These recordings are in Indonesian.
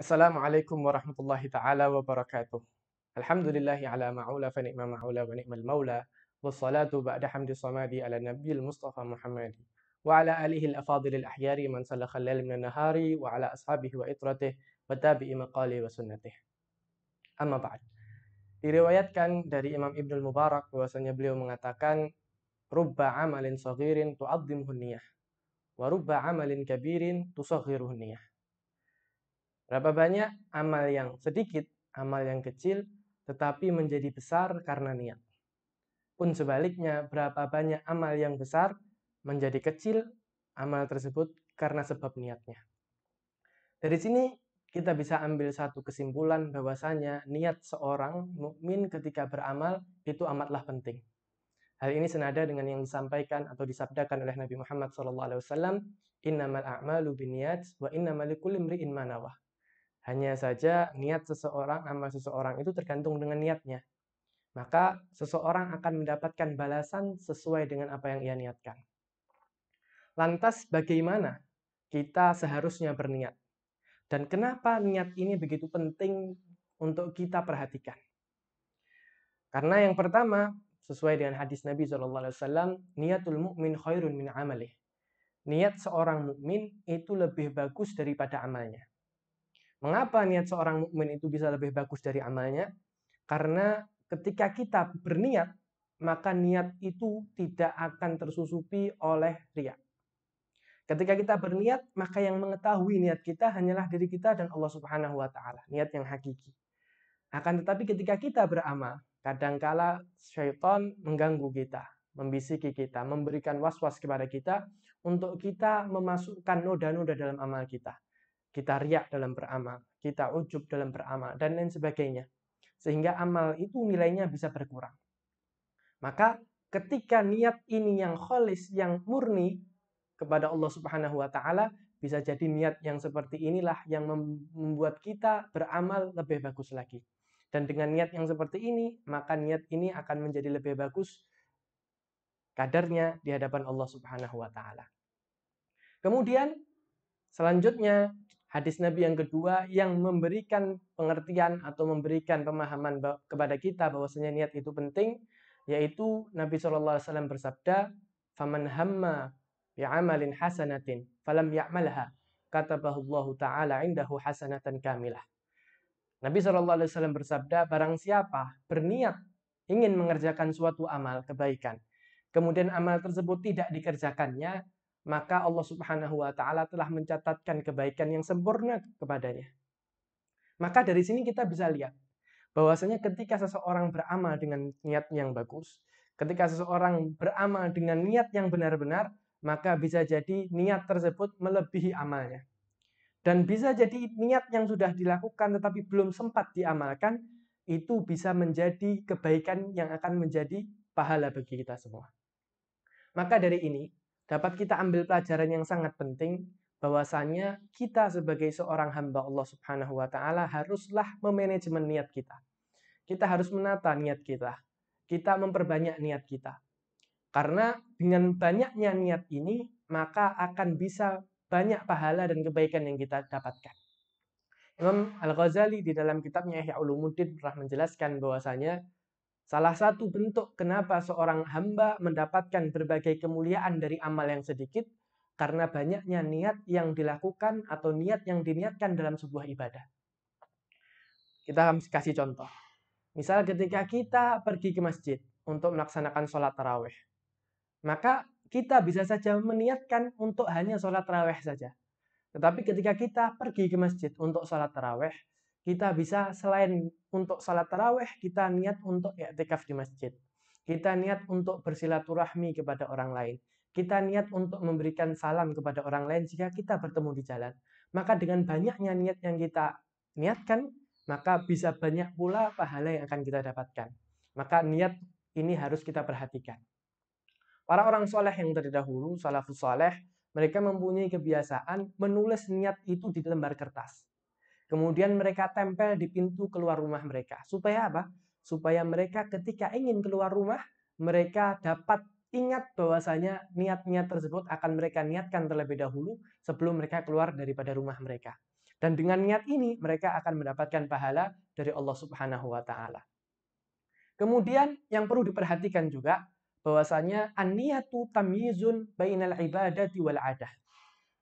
السلام عليكم ورحمة الله تعالى وبركاته الحمد نعم. لله على معولى فنعم معولى ونعم المولى والصلاة بعد حمد صمادي على النبي المصطفى محمد وعلى آله الأفاضل الأحيار من سلخ الليل من النهار وعلى أصحابه وإطرته وتابع مقاله وسنته أما بعد Diriwayatkan dari Imam Ibnu Mubarak bahwasanya beliau mengatakan rubba amalin saghirin tu'azzimuhu niyah wa rubba amalin kabirin tusaghiruhu niyah Berapa banyak amal yang sedikit, amal yang kecil, tetapi menjadi besar karena niat. Pun sebaliknya, berapa banyak amal yang besar menjadi kecil, amal tersebut karena sebab niatnya. Dari sini kita bisa ambil satu kesimpulan bahwasanya niat seorang mukmin ketika beramal itu amatlah penting. Hal ini senada dengan yang disampaikan atau disabdakan oleh Nabi Muhammad SAW, Innamal a'malu niat wa innamalikulimri'in manawah. Hanya saja niat seseorang sama seseorang itu tergantung dengan niatnya. Maka seseorang akan mendapatkan balasan sesuai dengan apa yang ia niatkan. Lantas bagaimana kita seharusnya berniat? Dan kenapa niat ini begitu penting untuk kita perhatikan? Karena yang pertama, sesuai dengan hadis Nabi saw niatul mukmin khairun min amalih. Niat seorang mukmin itu lebih bagus daripada amalnya. Mengapa niat seorang mukmin itu bisa lebih bagus dari amalnya? Karena ketika kita berniat, maka niat itu tidak akan tersusupi oleh riak. Ketika kita berniat, maka yang mengetahui niat kita hanyalah diri kita dan Allah Subhanahu wa taala, niat yang hakiki. Akan tetapi ketika kita beramal, kadangkala syaitan mengganggu kita, membisiki kita, memberikan was-was kepada kita untuk kita memasukkan noda-noda dalam amal kita kita riak dalam beramal, kita ujub dalam beramal, dan lain sebagainya. Sehingga amal itu nilainya bisa berkurang. Maka ketika niat ini yang kholis, yang murni kepada Allah Subhanahu wa taala, bisa jadi niat yang seperti inilah yang membuat kita beramal lebih bagus lagi. Dan dengan niat yang seperti ini, maka niat ini akan menjadi lebih bagus kadarnya di hadapan Allah Subhanahu wa taala. Kemudian selanjutnya hadis Nabi yang kedua yang memberikan pengertian atau memberikan pemahaman kepada kita bahwasanya niat itu penting yaitu Nabi Shallallahu alaihi wasallam bersabda faman hamma bi'amalin hasanatin falam ya'malha Kata Allah taala indahu hasanatan kamilah Nabi Shallallahu alaihi wasallam bersabda barang siapa berniat ingin mengerjakan suatu amal kebaikan kemudian amal tersebut tidak dikerjakannya maka Allah Subhanahu wa taala telah mencatatkan kebaikan yang sempurna kepadanya. Maka dari sini kita bisa lihat bahwasanya ketika seseorang beramal dengan niat yang bagus, ketika seseorang beramal dengan niat yang benar-benar, maka bisa jadi niat tersebut melebihi amalnya. Dan bisa jadi niat yang sudah dilakukan tetapi belum sempat diamalkan, itu bisa menjadi kebaikan yang akan menjadi pahala bagi kita semua. Maka dari ini, dapat kita ambil pelajaran yang sangat penting bahwasanya kita sebagai seorang hamba Allah Subhanahu wa taala haruslah memanajemen niat kita. Kita harus menata niat kita. Kita memperbanyak niat kita. Karena dengan banyaknya niat ini maka akan bisa banyak pahala dan kebaikan yang kita dapatkan. Imam Al-Ghazali di dalam kitabnya Ihya Ulumuddin pernah menjelaskan bahwasanya Salah satu bentuk kenapa seorang hamba mendapatkan berbagai kemuliaan dari amal yang sedikit karena banyaknya niat yang dilakukan atau niat yang diniatkan dalam sebuah ibadah. Kita kasih contoh. Misal ketika kita pergi ke masjid untuk melaksanakan sholat taraweh, maka kita bisa saja meniatkan untuk hanya sholat taraweh saja. Tetapi ketika kita pergi ke masjid untuk sholat taraweh, kita bisa selain untuk salat taraweh, kita niat untuk iktikaf di masjid. Kita niat untuk bersilaturahmi kepada orang lain. Kita niat untuk memberikan salam kepada orang lain jika kita bertemu di jalan. Maka dengan banyaknya niat yang kita niatkan, maka bisa banyak pula pahala yang akan kita dapatkan. Maka niat ini harus kita perhatikan. Para orang soleh yang terdahulu, salafus soleh, mereka mempunyai kebiasaan menulis niat itu di lembar kertas. Kemudian mereka tempel di pintu keluar rumah mereka. Supaya apa? Supaya mereka ketika ingin keluar rumah, mereka dapat ingat bahwasanya niat-niat tersebut akan mereka niatkan terlebih dahulu sebelum mereka keluar daripada rumah mereka. Dan dengan niat ini mereka akan mendapatkan pahala dari Allah Subhanahu wa taala. Kemudian yang perlu diperhatikan juga bahwasanya an-niyatu tamyizun bainal ibadati wal adah.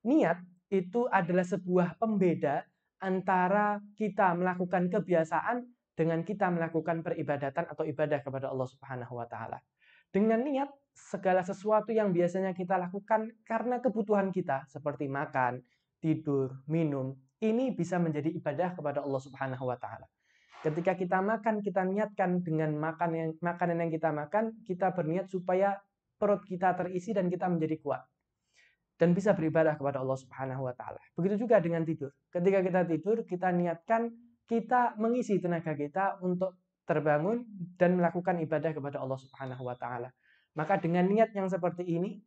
Niat itu adalah sebuah pembeda antara kita melakukan hmm. kebiasaan dengan kita melakukan peribadatan atau ibadah kepada Allah Subhanahu wa taala. Dengan niat segala sesuatu yang biasanya kita lakukan karena kebutuhan kita seperti makan, tidur, minum, ini bisa menjadi ibadah kepada Allah Subhanahu wa taala. Ketika kita makan, kita niatkan dengan makan yang, makanan yang kita makan, kita berniat supaya perut kita terisi dan kita menjadi kuat dan bisa beribadah kepada Allah Subhanahu wa taala. Begitu juga dengan tidur. Ketika kita tidur, kita niatkan kita mengisi tenaga kita untuk terbangun dan melakukan ibadah kepada Allah Subhanahu wa taala. Maka dengan niat yang seperti ini,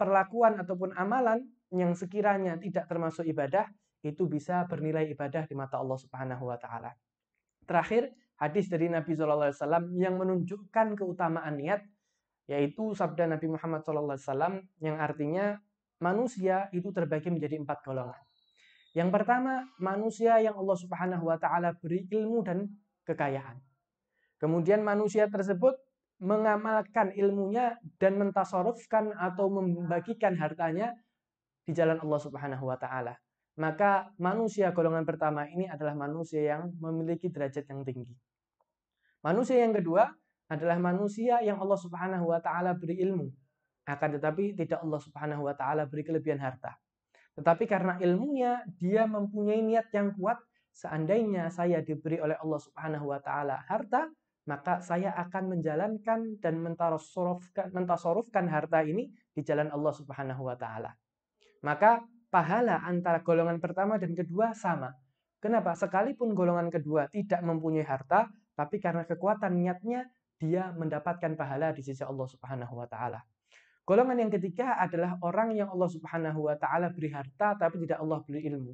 perlakuan ataupun amalan yang sekiranya tidak termasuk ibadah itu bisa bernilai ibadah di mata Allah Subhanahu wa taala. Terakhir, hadis dari Nabi SAW yang menunjukkan keutamaan niat yaitu sabda Nabi Muhammad SAW yang artinya manusia itu terbagi menjadi empat golongan. Yang pertama, manusia yang Allah Subhanahu wa taala beri ilmu dan kekayaan. Kemudian manusia tersebut mengamalkan ilmunya dan mentasorufkan atau membagikan hartanya di jalan Allah Subhanahu wa taala. Maka manusia golongan pertama ini adalah manusia yang memiliki derajat yang tinggi. Manusia yang kedua adalah manusia yang Allah Subhanahu wa taala beri ilmu. Akan tetapi tidak Allah Subhanahu wa taala beri kelebihan harta. Tetapi karena ilmunya dia mempunyai niat yang kuat, seandainya saya diberi oleh Allah Subhanahu wa taala harta, maka saya akan menjalankan dan mentasorofkan, mentasorofkan harta ini di jalan Allah Subhanahu wa taala. Maka pahala antara golongan pertama dan kedua sama. Kenapa? Sekalipun golongan kedua tidak mempunyai harta, tapi karena kekuatan niatnya dia mendapatkan pahala di sisi Allah Subhanahu wa taala. Golongan yang ketiga adalah orang yang Allah Subhanahu wa taala beri harta tapi tidak Allah beri ilmu.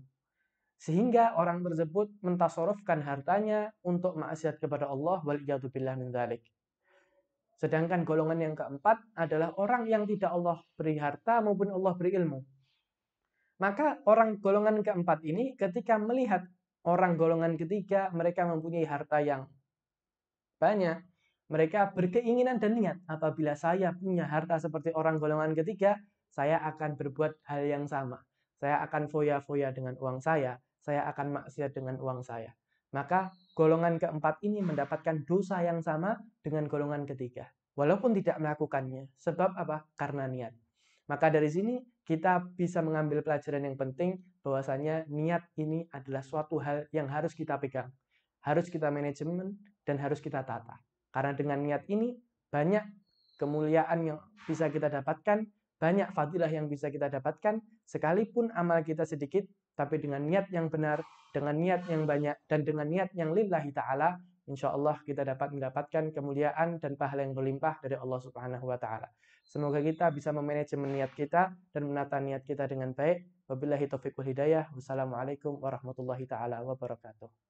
Sehingga orang tersebut mentasorofkan hartanya untuk maksiat kepada Allah wal billah min zalik. Sedangkan golongan yang keempat adalah orang yang tidak Allah beri harta maupun Allah beri ilmu. Maka orang golongan keempat ini ketika melihat orang golongan ketiga mereka mempunyai harta yang banyak mereka hmm. berkeinginan dan niat, apabila saya punya harta seperti orang golongan ketiga, saya akan berbuat hal yang sama. Saya akan foya-foya dengan uang saya, saya akan maksiat dengan uang saya. Maka golongan keempat ini mendapatkan dosa yang sama dengan golongan ketiga. Walaupun tidak melakukannya. Sebab apa? Karena niat. Maka dari sini kita bisa mengambil pelajaran yang penting bahwasanya niat ini adalah suatu hal yang harus kita pegang. Harus kita manajemen dan harus kita tata. Karena dengan niat ini banyak kemuliaan yang bisa kita dapatkan, banyak fadilah yang bisa kita dapatkan, sekalipun amal kita sedikit, tapi dengan niat yang benar, dengan niat yang banyak, dan dengan niat yang lillahi ta'ala, insya Allah kita dapat mendapatkan kemuliaan dan pahala yang berlimpah dari Allah Subhanahu wa Ta'ala. Semoga kita bisa memanajemen niat kita dan menata niat kita dengan baik. Wabillahi taufiq wal hidayah. Wassalamualaikum warahmatullahi taala wabarakatuh.